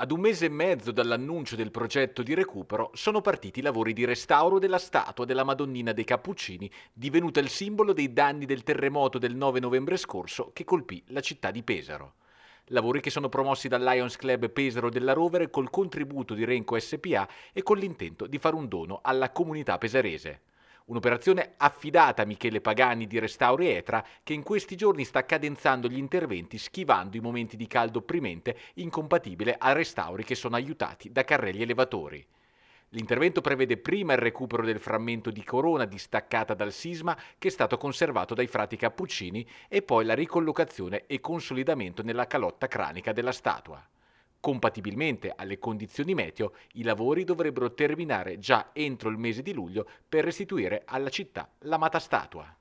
Ad un mese e mezzo dall'annuncio del progetto di recupero sono partiti i lavori di restauro della statua della Madonnina dei Cappuccini, divenuta il simbolo dei danni del terremoto del 9 novembre scorso che colpì la città di Pesaro. Lavori che sono promossi dal Lions Club Pesaro della Rovere col contributo di Renco SPA e con l'intento di fare un dono alla comunità pesarese. Un'operazione affidata a Michele Pagani di Restauri Etra che in questi giorni sta cadenzando gli interventi schivando i momenti di caldo opprimente incompatibile a restauri che sono aiutati da carrelli elevatori. L'intervento prevede prima il recupero del frammento di corona distaccata dal sisma che è stato conservato dai frati cappuccini e poi la ricollocazione e consolidamento nella calotta cranica della statua. Compatibilmente alle condizioni meteo, i lavori dovrebbero terminare già entro il mese di luglio per restituire alla città l'amata statua.